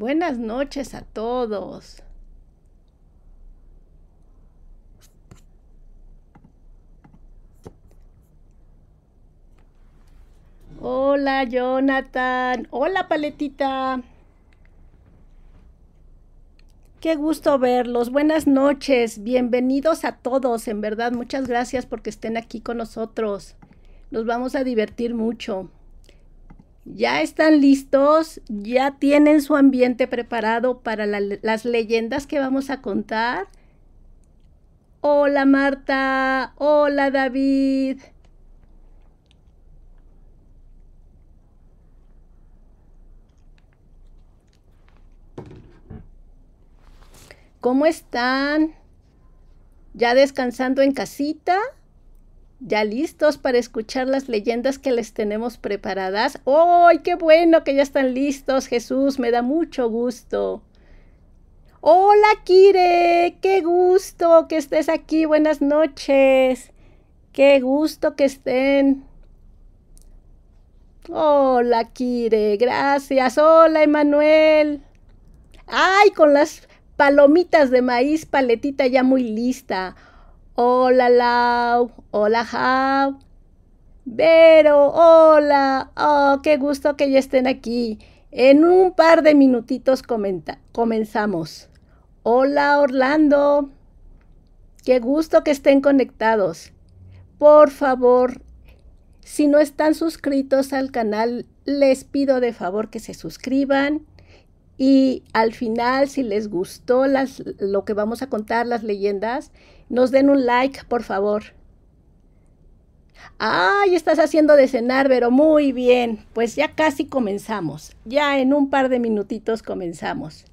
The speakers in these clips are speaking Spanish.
Buenas noches a todos. Hola Jonathan, hola Paletita. Qué gusto verlos. Buenas noches. Bienvenidos a todos. En verdad, muchas gracias porque estén aquí con nosotros. Nos vamos a divertir mucho ya están listos, ya tienen su ambiente preparado para las leyendas que vamos a contar. Hola Marta, hola David. ¿Cómo están? ¿Ya descansando en casita? ¿Ya listos para escuchar las leyendas que les tenemos preparadas? ¡Ay, qué bueno que ya están listos, Jesús! Me da mucho gusto. Hola, Kire, qué gusto que estés aquí. Buenas noches. Qué gusto que estén. Hola, Kire, gracias. Hola, Emanuel. Ay, con las palomitas de maíz, paletita ya muy lista. Hola Lau, hola Jav. pero hola. Oh, qué gusto que ya estén aquí. En un par de minutitos comenzamos. Hola Orlando. Qué gusto que estén conectados. Por favor, si no están suscritos al canal, les pido de favor que se suscriban. Y al final, si les gustó las, lo que vamos a contar, las leyendas, nos den un like, por favor. ¡Ay! estás haciendo de cenar, pero muy bien. Pues ya casi comenzamos. Ya en un par de minutitos comenzamos.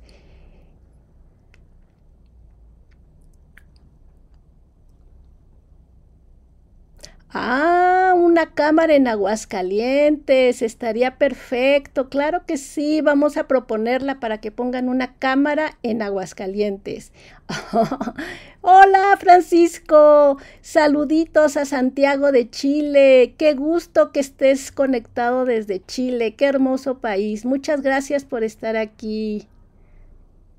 Ah, una cámara en Aguascalientes, estaría perfecto. Claro que sí, vamos a proponerla para que pongan una cámara en Aguascalientes. Hola Francisco, saluditos a Santiago de Chile. Qué gusto que estés conectado desde Chile, qué hermoso país. Muchas gracias por estar aquí.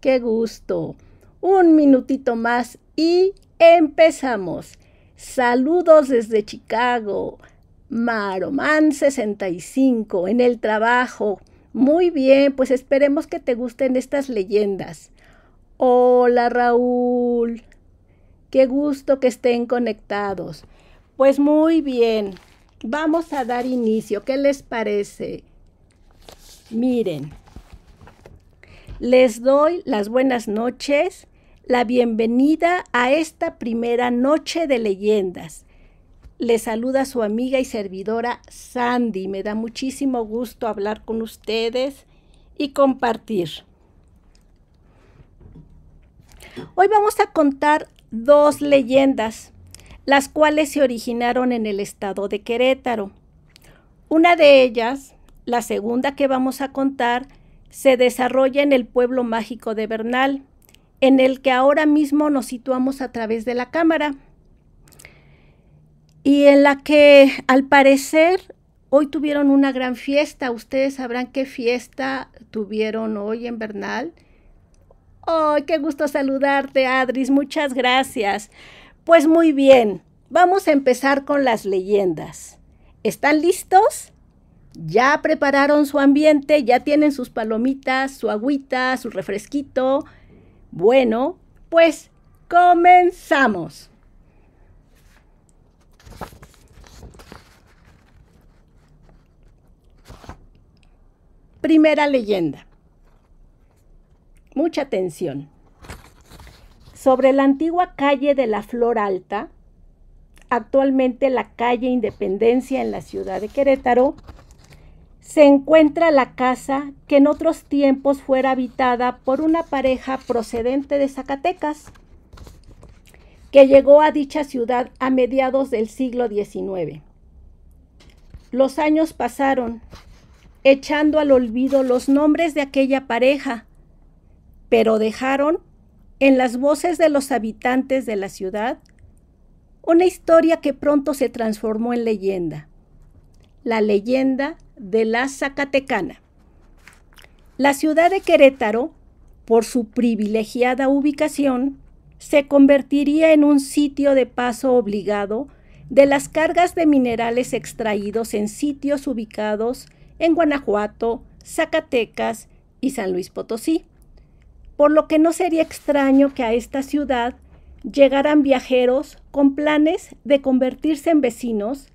Qué gusto. Un minutito más y empezamos. Saludos desde Chicago. Maroman 65 en el trabajo. Muy bien, pues esperemos que te gusten estas leyendas. Hola Raúl. Qué gusto que estén conectados. Pues muy bien, vamos a dar inicio. ¿Qué les parece? Miren, les doy las buenas noches la bienvenida a esta primera noche de leyendas. Le saluda su amiga y servidora Sandy. Me da muchísimo gusto hablar con ustedes y compartir. Hoy vamos a contar dos leyendas, las cuales se originaron en el estado de Querétaro. Una de ellas, la segunda que vamos a contar, se desarrolla en el pueblo mágico de Bernal en el que ahora mismo nos situamos a través de la cámara y en la que al parecer hoy tuvieron una gran fiesta. Ustedes sabrán qué fiesta tuvieron hoy en Bernal. ¡Ay, qué gusto saludarte, Adris! Muchas gracias. Pues muy bien, vamos a empezar con las leyendas. ¿Están listos? ¿Ya prepararon su ambiente? ¿Ya tienen sus palomitas, su agüita, su refresquito? Bueno, pues comenzamos. Primera leyenda. Mucha atención. Sobre la antigua calle de la Flor Alta, actualmente la calle Independencia en la ciudad de Querétaro, se encuentra la casa que en otros tiempos fuera habitada por una pareja procedente de Zacatecas, que llegó a dicha ciudad a mediados del siglo XIX. Los años pasaron, echando al olvido los nombres de aquella pareja, pero dejaron en las voces de los habitantes de la ciudad una historia que pronto se transformó en leyenda. La leyenda de la Zacatecana. La ciudad de Querétaro, por su privilegiada ubicación, se convertiría en un sitio de paso obligado de las cargas de minerales extraídos en sitios ubicados en Guanajuato, Zacatecas y San Luis Potosí, por lo que no sería extraño que a esta ciudad llegaran viajeros con planes de convertirse en vecinos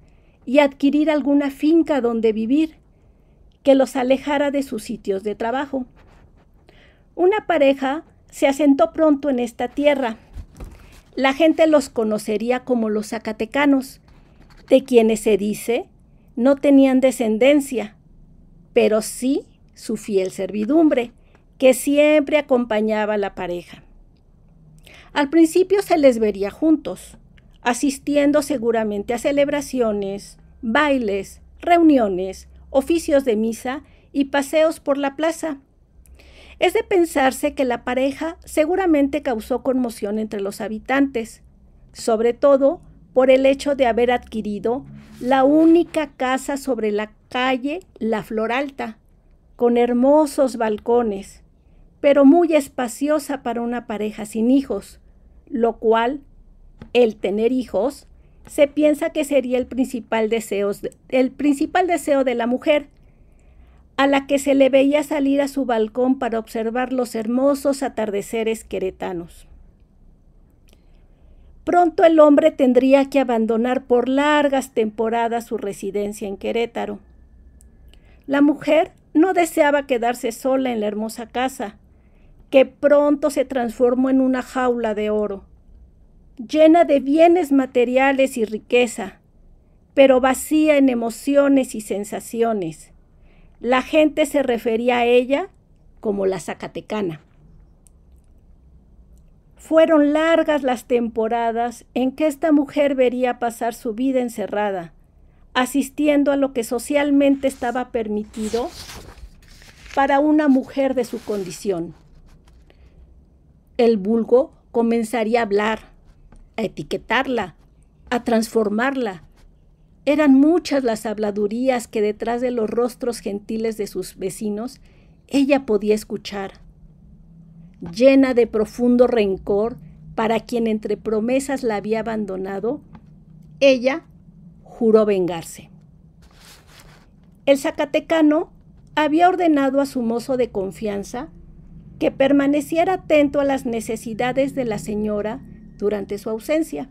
y adquirir alguna finca donde vivir que los alejara de sus sitios de trabajo. Una pareja se asentó pronto en esta tierra. La gente los conocería como los zacatecanos, de quienes se dice no tenían descendencia, pero sí su fiel servidumbre, que siempre acompañaba a la pareja. Al principio se les vería juntos, asistiendo seguramente a celebraciones, bailes, reuniones, oficios de misa y paseos por la plaza. Es de pensarse que la pareja seguramente causó conmoción entre los habitantes, sobre todo por el hecho de haber adquirido la única casa sobre la calle La Flor Alta, con hermosos balcones, pero muy espaciosa para una pareja sin hijos, lo cual el tener hijos, se piensa que sería el principal, deseo, el principal deseo de la mujer, a la que se le veía salir a su balcón para observar los hermosos atardeceres queretanos. Pronto el hombre tendría que abandonar por largas temporadas su residencia en Querétaro. La mujer no deseaba quedarse sola en la hermosa casa, que pronto se transformó en una jaula de oro llena de bienes materiales y riqueza, pero vacía en emociones y sensaciones. La gente se refería a ella como la Zacatecana. Fueron largas las temporadas en que esta mujer vería pasar su vida encerrada, asistiendo a lo que socialmente estaba permitido para una mujer de su condición. El vulgo comenzaría a hablar, a etiquetarla, a transformarla. Eran muchas las habladurías que detrás de los rostros gentiles de sus vecinos ella podía escuchar. Llena de profundo rencor para quien entre promesas la había abandonado, ella juró vengarse. El Zacatecano había ordenado a su mozo de confianza que permaneciera atento a las necesidades de la señora durante su ausencia.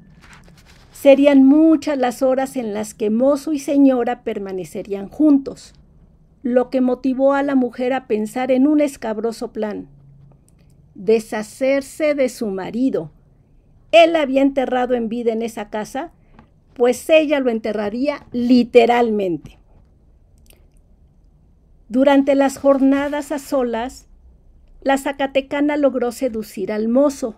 Serían muchas las horas en las que mozo y señora permanecerían juntos, lo que motivó a la mujer a pensar en un escabroso plan. Deshacerse de su marido. Él había enterrado en vida en esa casa, pues ella lo enterraría literalmente. Durante las jornadas a solas, la Zacatecana logró seducir al mozo,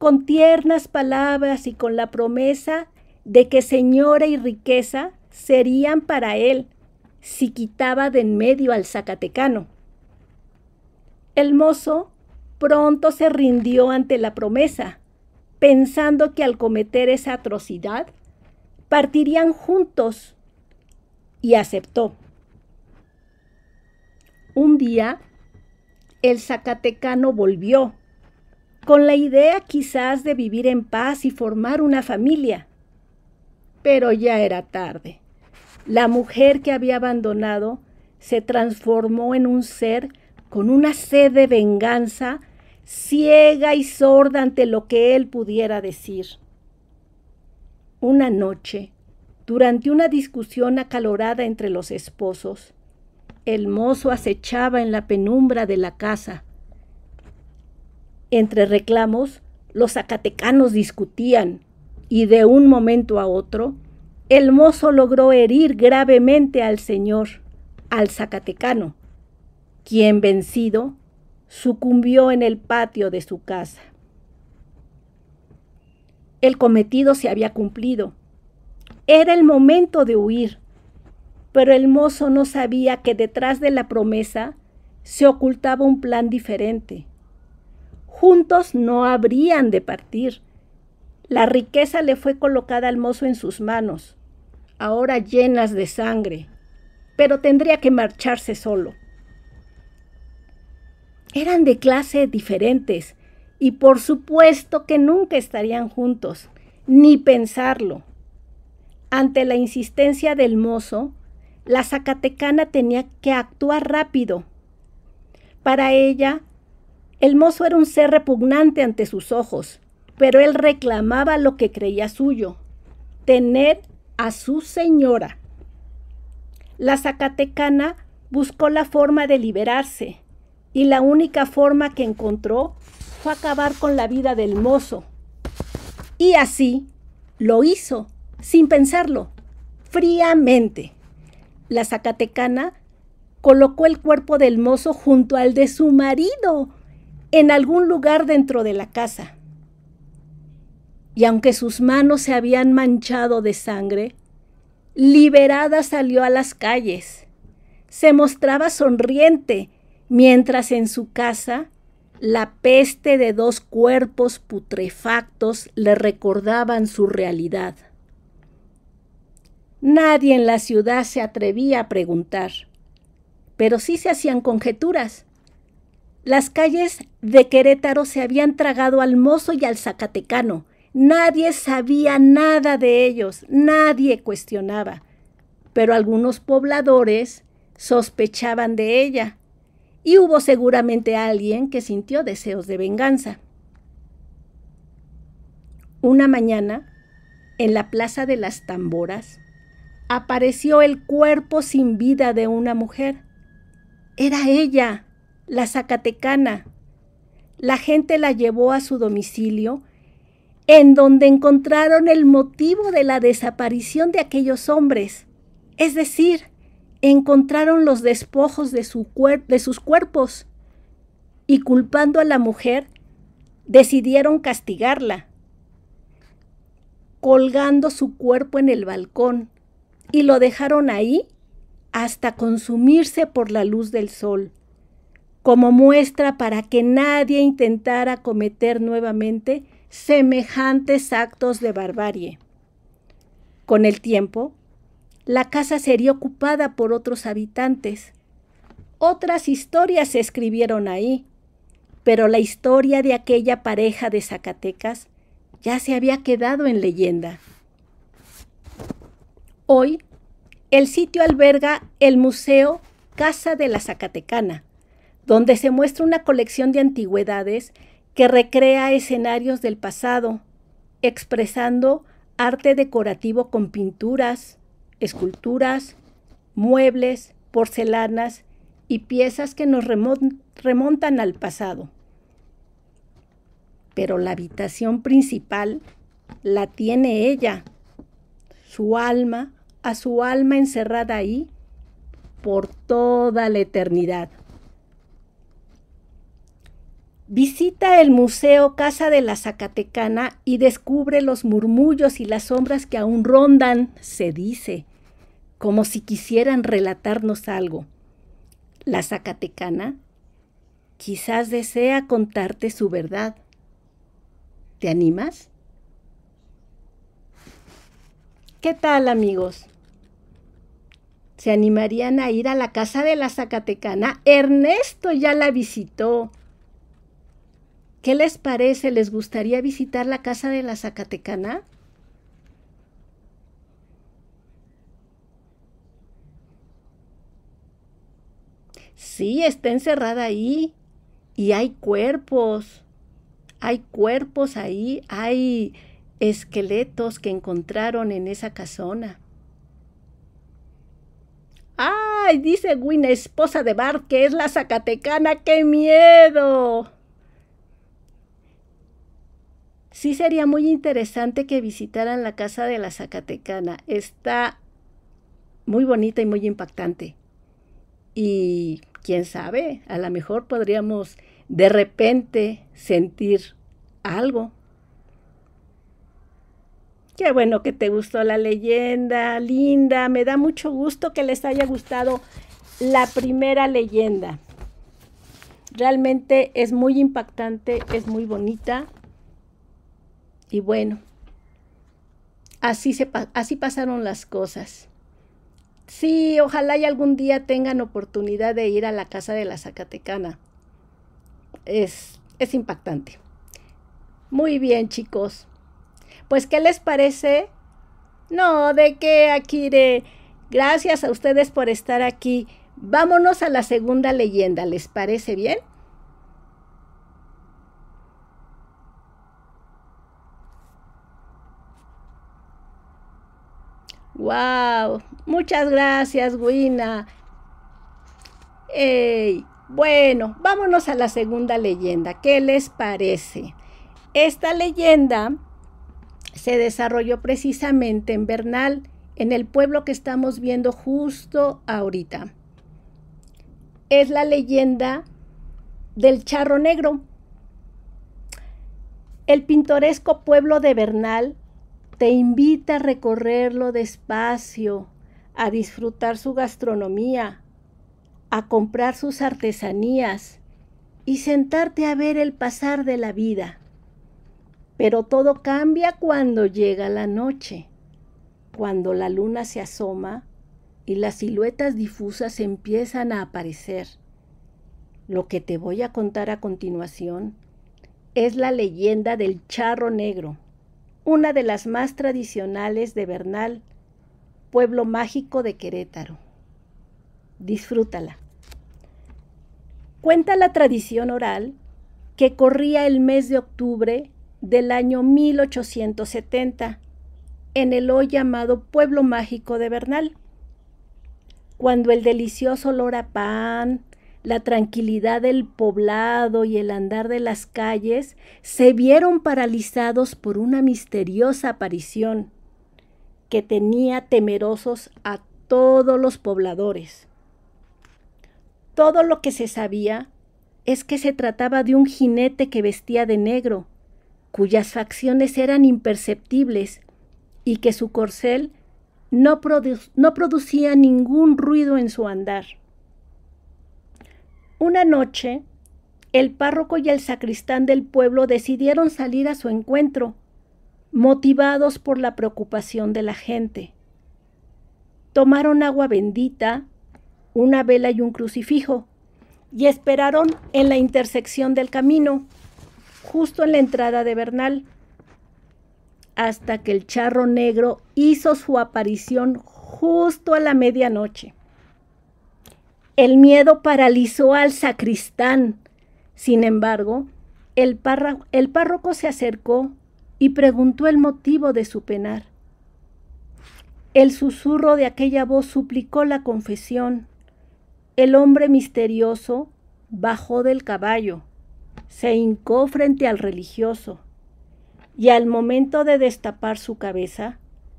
con tiernas palabras y con la promesa de que señora y riqueza serían para él si quitaba de en medio al Zacatecano. El mozo pronto se rindió ante la promesa, pensando que al cometer esa atrocidad partirían juntos y aceptó. Un día, el Zacatecano volvió con la idea quizás de vivir en paz y formar una familia. Pero ya era tarde. La mujer que había abandonado se transformó en un ser con una sed de venganza, ciega y sorda ante lo que él pudiera decir. Una noche, durante una discusión acalorada entre los esposos, el mozo acechaba en la penumbra de la casa, entre reclamos, los zacatecanos discutían y de un momento a otro, el mozo logró herir gravemente al señor, al zacatecano, quien vencido sucumbió en el patio de su casa. El cometido se había cumplido. Era el momento de huir, pero el mozo no sabía que detrás de la promesa se ocultaba un plan diferente juntos no habrían de partir. La riqueza le fue colocada al mozo en sus manos, ahora llenas de sangre, pero tendría que marcharse solo. Eran de clases diferentes y por supuesto que nunca estarían juntos, ni pensarlo. Ante la insistencia del mozo, la Zacatecana tenía que actuar rápido. Para ella, el mozo era un ser repugnante ante sus ojos, pero él reclamaba lo que creía suyo, tener a su señora. La Zacatecana buscó la forma de liberarse y la única forma que encontró fue acabar con la vida del mozo. Y así lo hizo, sin pensarlo, fríamente. La Zacatecana colocó el cuerpo del mozo junto al de su marido en algún lugar dentro de la casa. Y aunque sus manos se habían manchado de sangre, liberada salió a las calles. Se mostraba sonriente, mientras en su casa la peste de dos cuerpos putrefactos le recordaban su realidad. Nadie en la ciudad se atrevía a preguntar, pero sí se hacían conjeturas. Las calles de Querétaro se habían tragado al mozo y al zacatecano. Nadie sabía nada de ellos, nadie cuestionaba. Pero algunos pobladores sospechaban de ella y hubo seguramente alguien que sintió deseos de venganza. Una mañana, en la Plaza de las Tamboras, apareció el cuerpo sin vida de una mujer. Era ella la Zacatecana. La gente la llevó a su domicilio, en donde encontraron el motivo de la desaparición de aquellos hombres. Es decir, encontraron los despojos de, sus cuerpos y culpando a la mujer, decidieron castigarla, colgando su cuerpo en el balcón y lo dejaron ahí hasta consumirse por la luz del sol como muestra para que nadie intentara cometer nuevamente semejantes actos de barbarie. Con el tiempo, la casa sería ocupada por otros habitantes. Otras historias se escribieron ahí, pero la historia de aquella pareja de Zacatecas ya se había quedado en leyenda. Hoy, el sitio alberga el Museo Casa de la Zacatecana, donde se muestra una colección de antigüedades que recrea escenarios del pasado, expresando arte decorativo con pinturas, esculturas, muebles, porcelanas y piezas que nos remontan al pasado. Pero la habitación principal la tiene ella, su alma, a su alma encerrada ahí por toda la eternidad. Visita el Museo Casa de la Zacatecana y descubre los murmullos y las sombras que aún rondan, se dice, como si quisieran relatarnos algo. La Zacatecana quizás desea contarte su verdad. ¿Te animas? ¿Qué tal amigos? ¿Se animarían a ir a la casa de la Zacatecana? Ernesto ya la visitó ¿Qué les parece? ¿Les gustaría visitar la casa de la Zacatecana? Sí, está encerrada ahí y hay cuerpos, hay cuerpos ahí, hay esqueletos que encontraron en esa casona. ¡Ay! Dice Win, esposa de Bart, que es la Zacatecana, ¡qué miedo! Sí sería muy interesante que visitaran la casa de la Zacatecana. Está muy bonita y muy impactante. Y quién sabe, a lo mejor podríamos de repente sentir algo. Qué bueno que te gustó la leyenda, linda. Me da mucho gusto que les haya gustado la primera leyenda. Realmente es muy impactante, es muy bonita y bueno, así, así pasaron las cosas. Sí, ojalá y algún día tengan oportunidad de ir a la casa de la Zacatecana. Es, es impactante. Muy bien, chicos. Pues, ¿qué les parece? No, de qué, Akire. Gracias a ustedes por estar aquí. Vámonos a la segunda leyenda, ¿les parece bien? ¡Wow! Muchas gracias, Guina! bueno, vámonos a la segunda leyenda. ¿Qué les parece? Esta leyenda se desarrolló precisamente en Bernal, en el pueblo que estamos viendo justo ahorita. Es la leyenda del Charro Negro. El pintoresco pueblo de Bernal te invita a recorrerlo despacio, a disfrutar su gastronomía, a comprar sus artesanías y sentarte a ver el pasar de la vida. Pero todo cambia cuando llega la noche, cuando la luna se asoma y las siluetas difusas empiezan a aparecer. Lo que te voy a contar a continuación es la leyenda del charro negro una de las más tradicionales de Bernal, pueblo mágico de Querétaro. Disfrútala. Cuenta la tradición oral que corría el mes de octubre del año 1870 en el hoy llamado pueblo mágico de Bernal, cuando el delicioso olor a pan, la tranquilidad del poblado y el andar de las calles se vieron paralizados por una misteriosa aparición que tenía temerosos a todos los pobladores. Todo lo que se sabía es que se trataba de un jinete que vestía de negro, cuyas facciones eran imperceptibles y que su corcel no, producía ningún ruido en su andar una noche, el párroco y el sacristán del pueblo decidieron salir a su encuentro, motivados por la preocupación de la gente. Tomaron agua bendita, una vela y un crucifijo, y esperaron en la intersección del camino, justo en la entrada de Bernal, hasta que el charro negro hizo su aparición justo a la medianoche. El miedo paralizó al sacristán. Sin embargo, el, párroco, se acercó y preguntó el motivo de su penar. El susurro de aquella voz suplicó la confesión. El hombre misterioso bajó del caballo, se hincó frente al religioso y al momento de destapar su cabeza,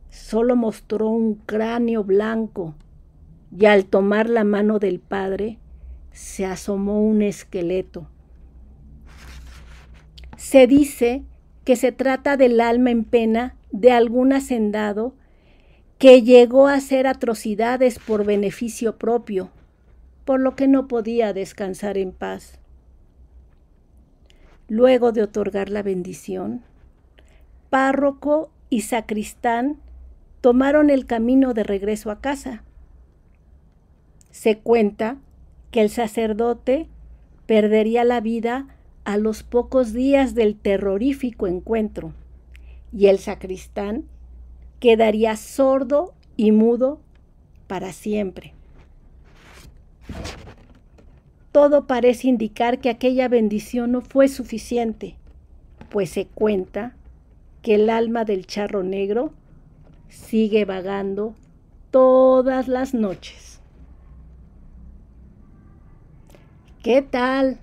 solo mostró un cráneo blanco y al tomar la mano del padre se asomó un esqueleto. Se dice que se trata del alma en pena de algún hacendado que llegó a hacer atrocidades por beneficio propio, por lo que no podía descansar en paz. Luego de otorgar la bendición, párroco y sacristán tomaron el camino de regreso a casa. Se cuenta que el sacerdote perdería la vida a los pocos días del terrorífico encuentro y el sacristán quedaría sordo y mudo para siempre. Todo parece indicar que aquella bendición no fue suficiente, pues se cuenta que el alma del charro negro sigue vagando todas las noches. ¿Qué tal?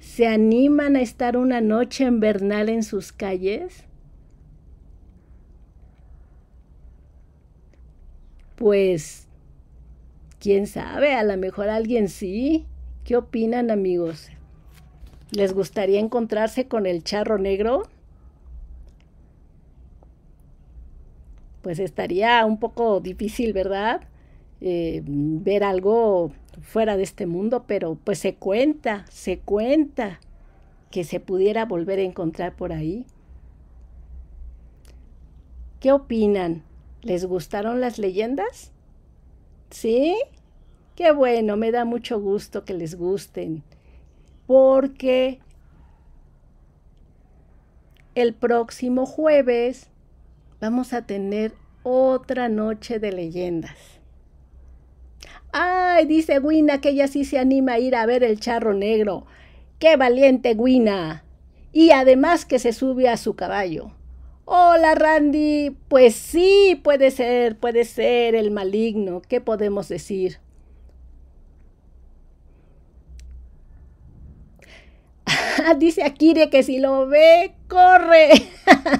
¿Se animan a estar una noche invernal en sus calles? Pues, quién sabe, a lo mejor alguien sí. ¿Qué opinan amigos? ¿Les gustaría encontrarse con el charro negro? Pues estaría un poco difícil, ¿verdad? Eh, ver algo fuera de este mundo, pero pues se cuenta, se cuenta que se pudiera volver a encontrar por ahí. ¿Qué opinan? ¿Les gustaron las leyendas? ¿Sí? Qué bueno, me da mucho gusto que les gusten, porque el próximo jueves vamos a tener otra noche de leyendas. Ay, dice Gwina que ella sí se anima a ir a ver el charro negro. ¡Qué valiente Gwina! Y además que se sube a su caballo. Hola Randy, pues sí, puede ser, puede ser el maligno, ¿qué podemos decir? Dice Akire que si lo ve, corre.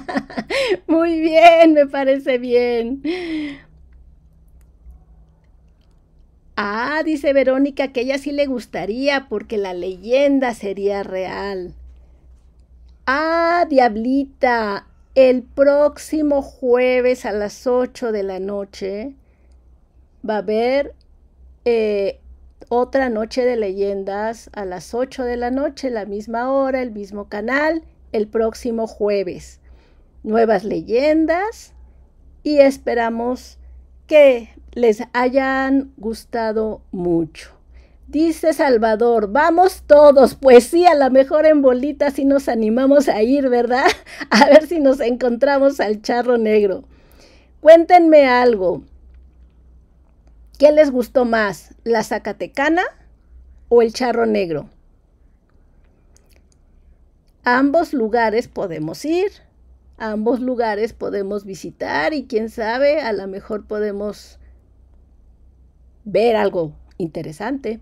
Muy bien, me parece bien. Ah, dice Verónica que ella sí le gustaría porque la leyenda sería real. Ah, diablita, el próximo jueves a las 8 de la noche va a haber eh, otra noche de leyendas a las 8 de la noche, la misma hora, el mismo canal, el próximo jueves. Nuevas leyendas y esperamos que les hayan gustado mucho. Dice Salvador, vamos todos, pues sí, a lo mejor en bolita, si nos animamos a ir, ¿verdad? A ver si nos encontramos al charro negro. Cuéntenme algo. ¿Qué les gustó más, la Zacatecana o el charro negro? ambos lugares podemos ir, ambos lugares podemos visitar y quién sabe, a lo mejor podemos ver algo interesante.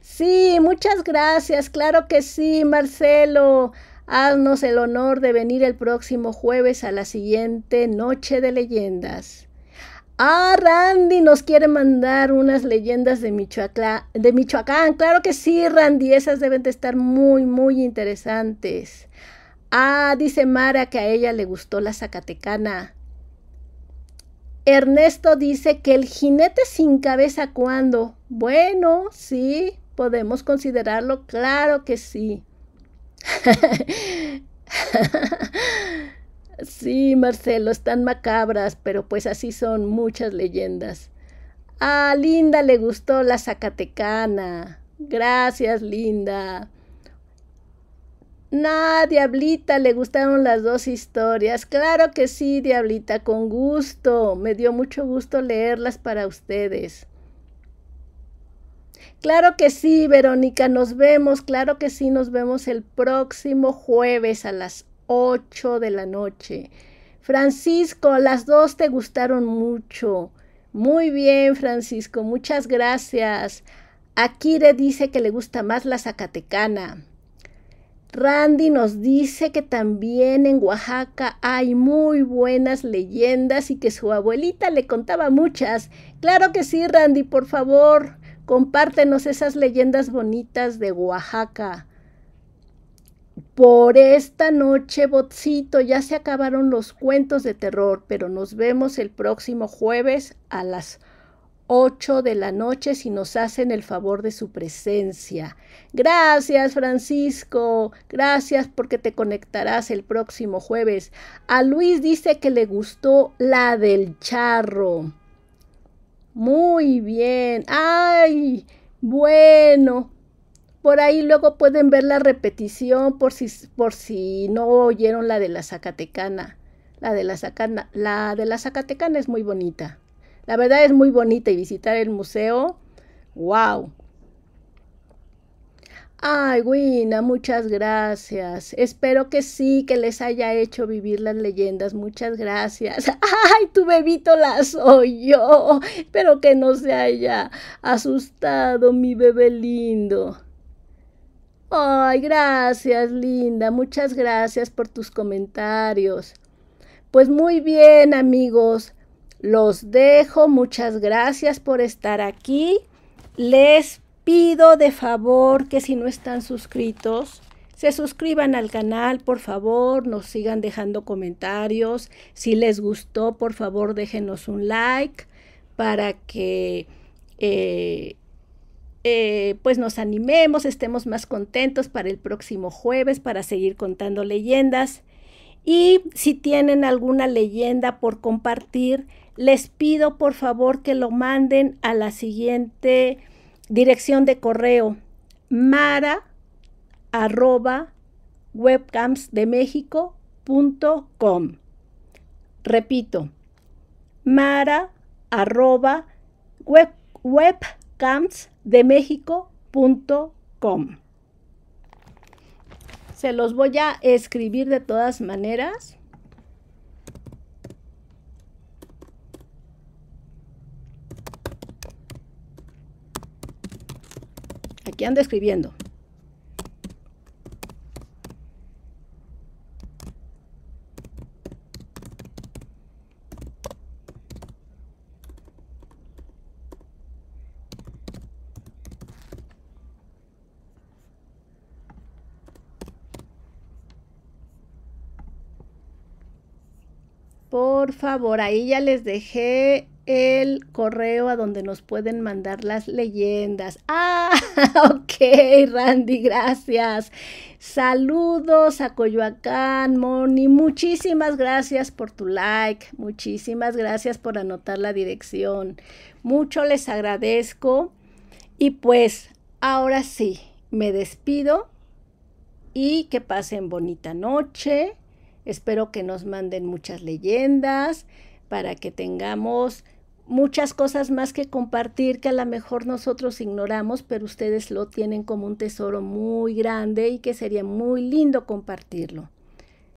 Sí, muchas gracias, claro que sí, Marcelo. Haznos el honor de venir el próximo jueves a la siguiente Noche de Leyendas. Ah, Randy nos quiere mandar unas leyendas de Michoacán, de Michoacán. Claro que sí, Randy, esas deben de estar muy, muy interesantes. Ah, dice Mara que a ella le gustó la Zacatecana. Ernesto dice que el jinete sin cabeza cuando, bueno, sí, podemos considerarlo, claro que sí. sí, Marcelo, están macabras, pero pues así son muchas leyendas. A ah, Linda le gustó la Zacatecana. Gracias, Linda. Nah, Diablita, le gustaron las dos historias. Claro que sí, Diablita, con gusto. Me dio mucho gusto leerlas para ustedes. Claro que sí, Verónica, nos vemos. Claro que sí, nos vemos el próximo jueves a las 8 de la noche. Francisco, las dos te gustaron mucho. Muy bien, Francisco, muchas gracias. Akire dice que le gusta más la Zacatecana. Randy nos dice que también en Oaxaca hay muy buenas leyendas y que su abuelita le contaba muchas. Claro que sí, Randy, por favor, compártenos esas leyendas bonitas de Oaxaca. Por esta noche, Botcito, ya se acabaron los cuentos de terror, pero nos vemos el próximo jueves a las 8 de la noche si nos hacen el favor de su presencia. Gracias Francisco, gracias porque te conectarás el próximo jueves. A Luis dice que le gustó la del charro. Muy bien, ay, bueno. Por ahí luego pueden ver la repetición por si, por si no oyeron la de la Zacatecana. La de la, la de la Zacatecana es muy bonita. La verdad es muy bonita y visitar el museo, wow. Ay, Wina, muchas gracias. Espero que sí, que les haya hecho vivir las leyendas. Muchas gracias. Ay, tu bebito la soy yo. Espero que no se haya asustado mi bebé lindo. Ay, gracias, linda. Muchas gracias por tus comentarios. Pues muy bien, amigos. Los dejo, muchas gracias por estar aquí. Les pido de favor que si no están suscritos, se suscriban al canal, por favor, nos sigan dejando comentarios. Si les gustó, por favor, déjenos un like para que eh, eh, pues nos animemos, estemos más contentos para el próximo jueves para seguir contando leyendas. Y si tienen alguna leyenda por compartir, les pido por favor que lo manden a la siguiente dirección de correo, mara arroba webcamsdemexico.com. Repito, mara arroba Se los voy a escribir de todas maneras. ya ando escribiendo. Por favor, ahí ya les dejé el correo a donde nos pueden mandar las leyendas. ¡Ah! ok, Randy, gracias. Saludos a Coyoacán, Moni. Muchísimas gracias por tu like. Muchísimas gracias por anotar la dirección. Mucho les agradezco. Y pues ahora sí, me despido y que pasen bonita noche. Espero que nos manden muchas leyendas para que tengamos muchas cosas más que compartir que a lo mejor nosotros ignoramos, pero ustedes lo tienen como un tesoro muy grande y que sería muy lindo compartirlo.